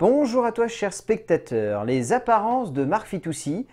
Bonjour à toi chers spectateurs, les apparences de Marc Fitoussi,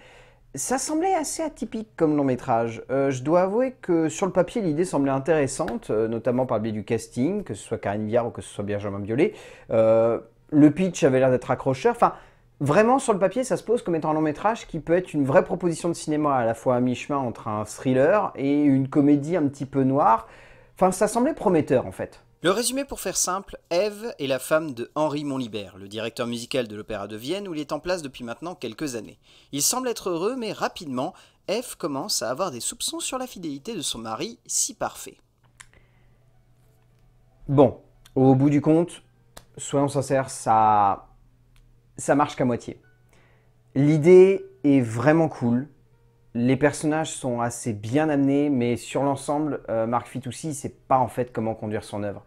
ça semblait assez atypique comme long métrage. Euh, je dois avouer que sur le papier l'idée semblait intéressante, euh, notamment par le biais du casting, que ce soit Karine Viard ou que ce soit Benjamin Biolay. Euh, le pitch avait l'air d'être accrocheur, enfin vraiment sur le papier ça se pose comme étant un long métrage qui peut être une vraie proposition de cinéma à la fois à mi-chemin entre un thriller et une comédie un petit peu noire. Enfin ça semblait prometteur en fait. Le résumé pour faire simple, Eve est la femme de Henri Monlibert, le directeur musical de l'Opéra de Vienne où il est en place depuis maintenant quelques années. Il semble être heureux, mais rapidement, Eve commence à avoir des soupçons sur la fidélité de son mari si parfait. Bon, au bout du compte, soyons sincères, ça, ça marche qu'à moitié. L'idée est vraiment cool, les personnages sont assez bien amenés, mais sur l'ensemble, euh, Marc Fitoussi, sait pas en fait comment conduire son œuvre.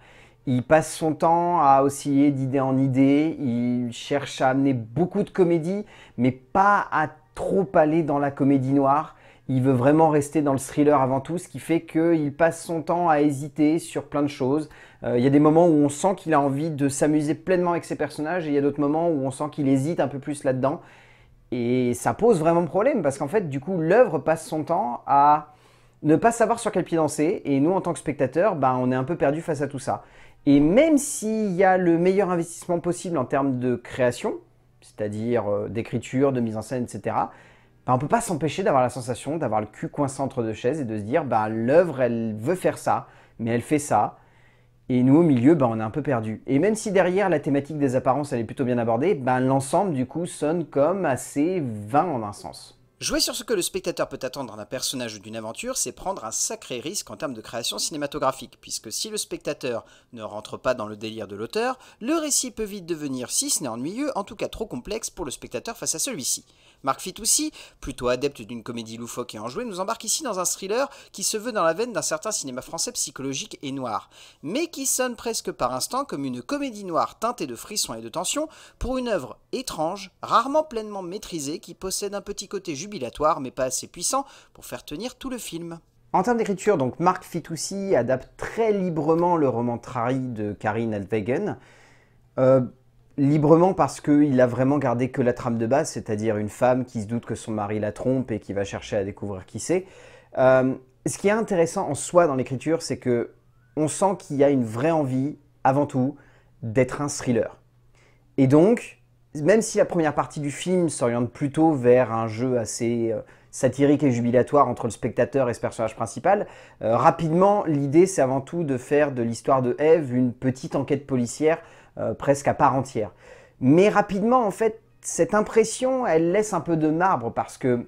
Il passe son temps à osciller d'idée en idée, il cherche à amener beaucoup de comédie, mais pas à trop aller dans la comédie noire. Il veut vraiment rester dans le thriller avant tout, ce qui fait qu'il passe son temps à hésiter sur plein de choses. Euh, il y a des moments où on sent qu'il a envie de s'amuser pleinement avec ses personnages, et il y a d'autres moments où on sent qu'il hésite un peu plus là-dedans. Et ça pose vraiment problème parce qu'en fait, du coup, l'œuvre passe son temps à ne pas savoir sur quel pied danser. Et nous, en tant que spectateurs, ben, on est un peu perdu face à tout ça. Et même s'il y a le meilleur investissement possible en termes de création, c'est-à-dire euh, d'écriture, de mise en scène, etc., ben, on ne peut pas s'empêcher d'avoir la sensation d'avoir le cul coincé entre deux chaises et de se dire bah, l'œuvre, elle veut faire ça, mais elle fait ça. Et nous, au milieu, ben on est un peu perdu. Et même si derrière, la thématique des apparences, elle est plutôt bien abordée, ben l'ensemble, du coup, sonne comme assez vain en un sens. Jouer sur ce que le spectateur peut attendre d'un personnage ou d'une aventure, c'est prendre un sacré risque en termes de création cinématographique, puisque si le spectateur ne rentre pas dans le délire de l'auteur, le récit peut vite devenir, si ce n'est ennuyeux, en tout cas trop complexe pour le spectateur face à celui-ci. Marc Fitoussi, plutôt adepte d'une comédie loufoque et enjouée, nous embarque ici dans un thriller qui se veut dans la veine d'un certain cinéma français psychologique et noir, mais qui sonne presque par instant comme une comédie noire teintée de frissons et de tensions pour une œuvre étrange, rarement pleinement maîtrisée, qui possède un petit côté jubilatoire mais pas assez puissant pour faire tenir tout le film. En termes d'écriture, donc Marc Fitoussi adapte très librement le roman trahi de Karine Alvegen. Euh, librement parce qu'il a vraiment gardé que la trame de base, c'est-à-dire une femme qui se doute que son mari la trompe et qui va chercher à découvrir qui c'est. Euh, ce qui est intéressant en soi dans l'écriture, c'est que on sent qu'il y a une vraie envie, avant tout, d'être un thriller. Et donc, même si la première partie du film s'oriente plutôt vers un jeu assez euh, satirique et jubilatoire entre le spectateur et ce personnage principal, euh, rapidement, l'idée c'est avant tout de faire de l'histoire de Eve une petite enquête policière euh, presque à part entière. Mais rapidement, en fait, cette impression, elle laisse un peu de marbre parce que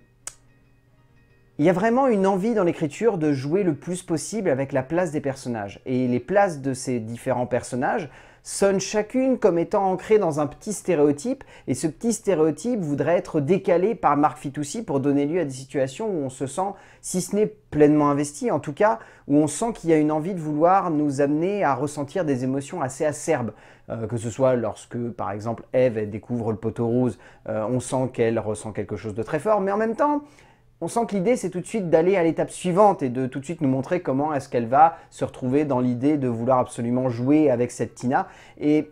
il y a vraiment une envie dans l'écriture de jouer le plus possible avec la place des personnages. Et les places de ces différents personnages sonne chacune comme étant ancrée dans un petit stéréotype, et ce petit stéréotype voudrait être décalé par Marc Fitoussi pour donner lieu à des situations où on se sent, si ce n'est pleinement investi, en tout cas, où on sent qu'il y a une envie de vouloir nous amener à ressentir des émotions assez acerbes. Euh, que ce soit lorsque, par exemple, Eve découvre le poteau rose, euh, on sent qu'elle ressent quelque chose de très fort, mais en même temps, on sent que l'idée, c'est tout de suite d'aller à l'étape suivante et de tout de suite nous montrer comment est-ce qu'elle va se retrouver dans l'idée de vouloir absolument jouer avec cette Tina. Et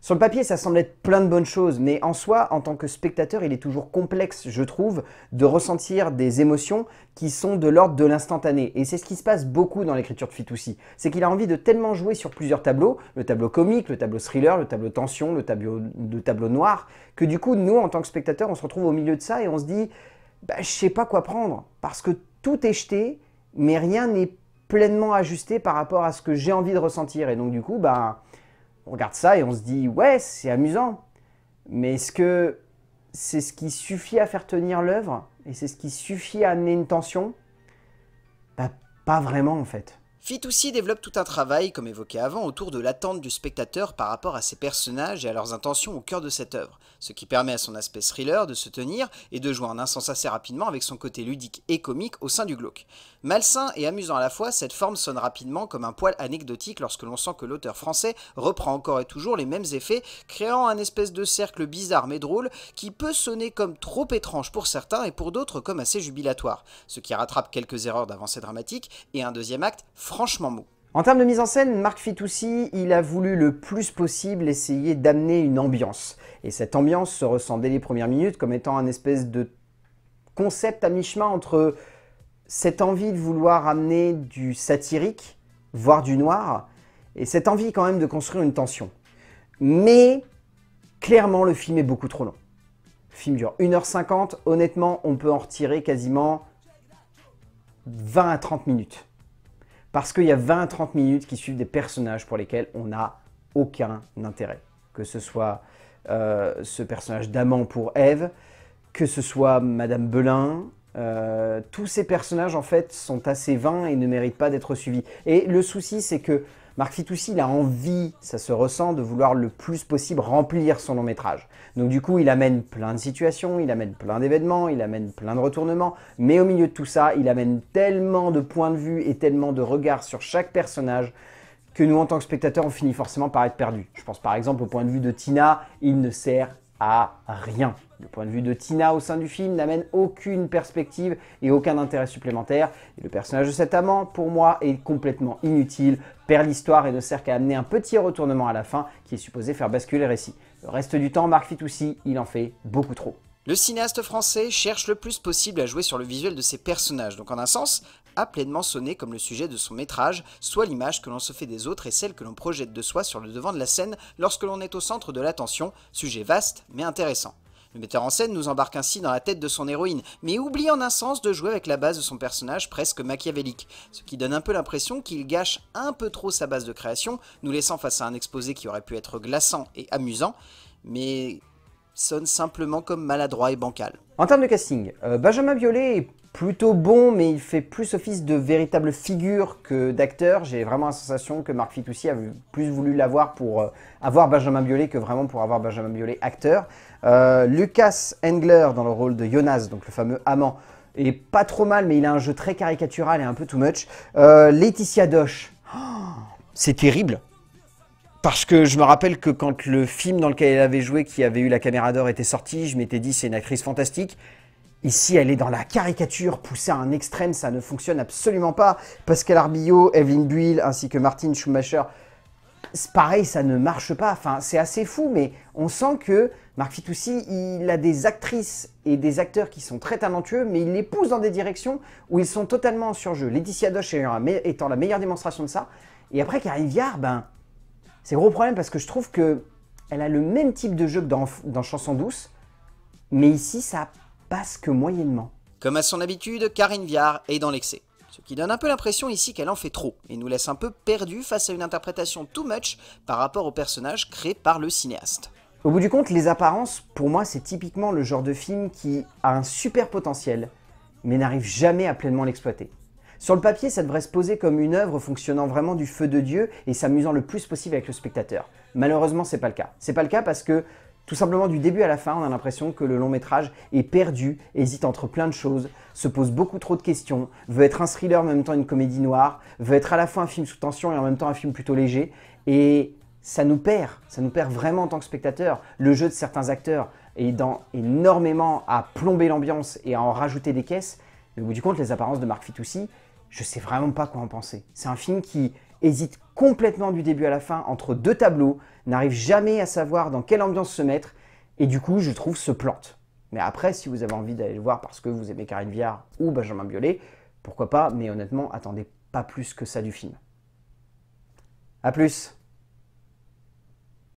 sur le papier, ça semble être plein de bonnes choses, mais en soi, en tant que spectateur, il est toujours complexe, je trouve, de ressentir des émotions qui sont de l'ordre de l'instantané. Et c'est ce qui se passe beaucoup dans l'écriture de Fitoussi. C'est qu'il a envie de tellement jouer sur plusieurs tableaux, le tableau comique, le tableau thriller, le tableau tension, le tableau, tableau noir, que du coup, nous, en tant que spectateur, on se retrouve au milieu de ça et on se dit bah, je ne sais pas quoi prendre parce que tout est jeté, mais rien n'est pleinement ajusté par rapport à ce que j'ai envie de ressentir. Et donc du coup, bah on regarde ça et on se dit ouais, c'est amusant, mais est-ce que c'est ce qui suffit à faire tenir l'œuvre et c'est ce qui suffit à amener une tension bah, Pas vraiment en fait. Fitoussi développe tout un travail, comme évoqué avant, autour de l'attente du spectateur par rapport à ses personnages et à leurs intentions au cœur de cette œuvre, ce qui permet à son aspect thriller de se tenir et de jouer un sens assez rapidement avec son côté ludique et comique au sein du glauque. Malsain et amusant à la fois, cette forme sonne rapidement comme un poil anecdotique lorsque l'on sent que l'auteur français reprend encore et toujours les mêmes effets, créant un espèce de cercle bizarre mais drôle qui peut sonner comme trop étrange pour certains et pour d'autres comme assez jubilatoire, ce qui rattrape quelques erreurs d'avancée dramatique et un deuxième acte franchement En termes de mise en scène, Marc Fitoussi, il a voulu le plus possible essayer d'amener une ambiance. Et cette ambiance se ressent dès les premières minutes comme étant un espèce de concept à mi-chemin entre cette envie de vouloir amener du satirique, voire du noir, et cette envie quand même de construire une tension. Mais clairement, le film est beaucoup trop long. Le film dure 1h50, honnêtement, on peut en retirer quasiment 20 à 30 minutes. Parce qu'il y a 20-30 minutes qui suivent des personnages pour lesquels on n'a aucun intérêt. Que ce soit euh, ce personnage d'amant pour Eve, que ce soit Madame Belin, euh, tous ces personnages en fait sont assez vains et ne méritent pas d'être suivis. Et le souci c'est que Marc Fitoussi, il a envie, ça se ressent, de vouloir le plus possible remplir son long métrage. Donc du coup, il amène plein de situations, il amène plein d'événements, il amène plein de retournements, mais au milieu de tout ça, il amène tellement de points de vue et tellement de regards sur chaque personnage que nous, en tant que spectateurs, on finit forcément par être perdus. Je pense par exemple au point de vue de Tina, il ne sert à rien. Le point de vue de Tina au sein du film n'amène aucune perspective et aucun intérêt supplémentaire. Et le personnage de cet amant, pour moi, est complètement inutile, perd l'histoire et ne sert qu'à amener un petit retournement à la fin qui est supposé faire basculer le récit. Le reste du temps, Marc Fitoussi, il en fait beaucoup trop. Le cinéaste français cherche le plus possible à jouer sur le visuel de ses personnages, donc en un sens, à pleinement sonner comme le sujet de son métrage, soit l'image que l'on se fait des autres et celle que l'on projette de soi sur le devant de la scène lorsque l'on est au centre de l'attention, sujet vaste mais intéressant. Le metteur en scène nous embarque ainsi dans la tête de son héroïne, mais oublie en un sens de jouer avec la base de son personnage presque machiavélique, ce qui donne un peu l'impression qu'il gâche un peu trop sa base de création, nous laissant face à un exposé qui aurait pu être glaçant et amusant, mais sonne simplement comme maladroit et bancal. En termes de casting, euh, Benjamin Violet... est plutôt bon, mais il fait plus office de véritable figure que d'acteur. J'ai vraiment la sensation que Marc Fitoussi a plus voulu l'avoir pour euh, avoir Benjamin Biolay que vraiment pour avoir Benjamin Biolay acteur. Euh, Lucas Engler dans le rôle de Jonas, donc le fameux amant, est pas trop mal, mais il a un jeu très caricatural et un peu too much. Euh, Laetitia Doche, c'est terrible. Parce que je me rappelle que quand le film dans lequel elle avait joué, qui avait eu la caméra d'or, était sorti, je m'étais dit c'est une actrice fantastique. Ici, elle est dans la caricature, poussée à un extrême, ça ne fonctionne absolument pas. Pascal Arbillot, Evelyn Buil, ainsi que Martine Schumacher, pareil, ça ne marche pas. Enfin, c'est assez fou, mais on sent que Marc Fitoussi, il a des actrices et des acteurs qui sont très talentueux, mais il les pousse dans des directions où ils sont totalement en surjeu. Laetitia Doche étant la meilleure démonstration de ça. Et après, Karine Viard, ben, c'est gros problème parce que je trouve que elle a le même type de jeu que dans, dans Chanson douce, mais ici, ça a moyennement. Comme à son habitude, Karine Viard est dans l'excès. Ce qui donne un peu l'impression ici qu'elle en fait trop, et nous laisse un peu perdus face à une interprétation too much par rapport au personnage créé par le cinéaste. Au bout du compte, les apparences, pour moi, c'est typiquement le genre de film qui a un super potentiel, mais n'arrive jamais à pleinement l'exploiter. Sur le papier, ça devrait se poser comme une œuvre fonctionnant vraiment du feu de Dieu et s'amusant le plus possible avec le spectateur. Malheureusement, c'est pas le cas. C'est pas le cas parce que tout simplement du début à la fin, on a l'impression que le long métrage est perdu, hésite entre plein de choses, se pose beaucoup trop de questions, veut être un thriller en même temps une comédie noire, veut être à la fois un film sous tension et en même temps un film plutôt léger, et ça nous perd, ça nous perd vraiment en tant que spectateur. Le jeu de certains acteurs aidant énormément à plomber l'ambiance et à en rajouter des caisses, mais au bout du compte, les apparences de Marc Fitoussi, je sais vraiment pas quoi en penser. C'est un film qui hésite complètement du début à la fin entre deux tableaux, n'arrive jamais à savoir dans quelle ambiance se mettre, et du coup, je trouve, se plante. Mais après, si vous avez envie d'aller le voir parce que vous aimez Karine Viard ou Benjamin Biolay, pourquoi pas, mais honnêtement, attendez pas plus que ça du film. A plus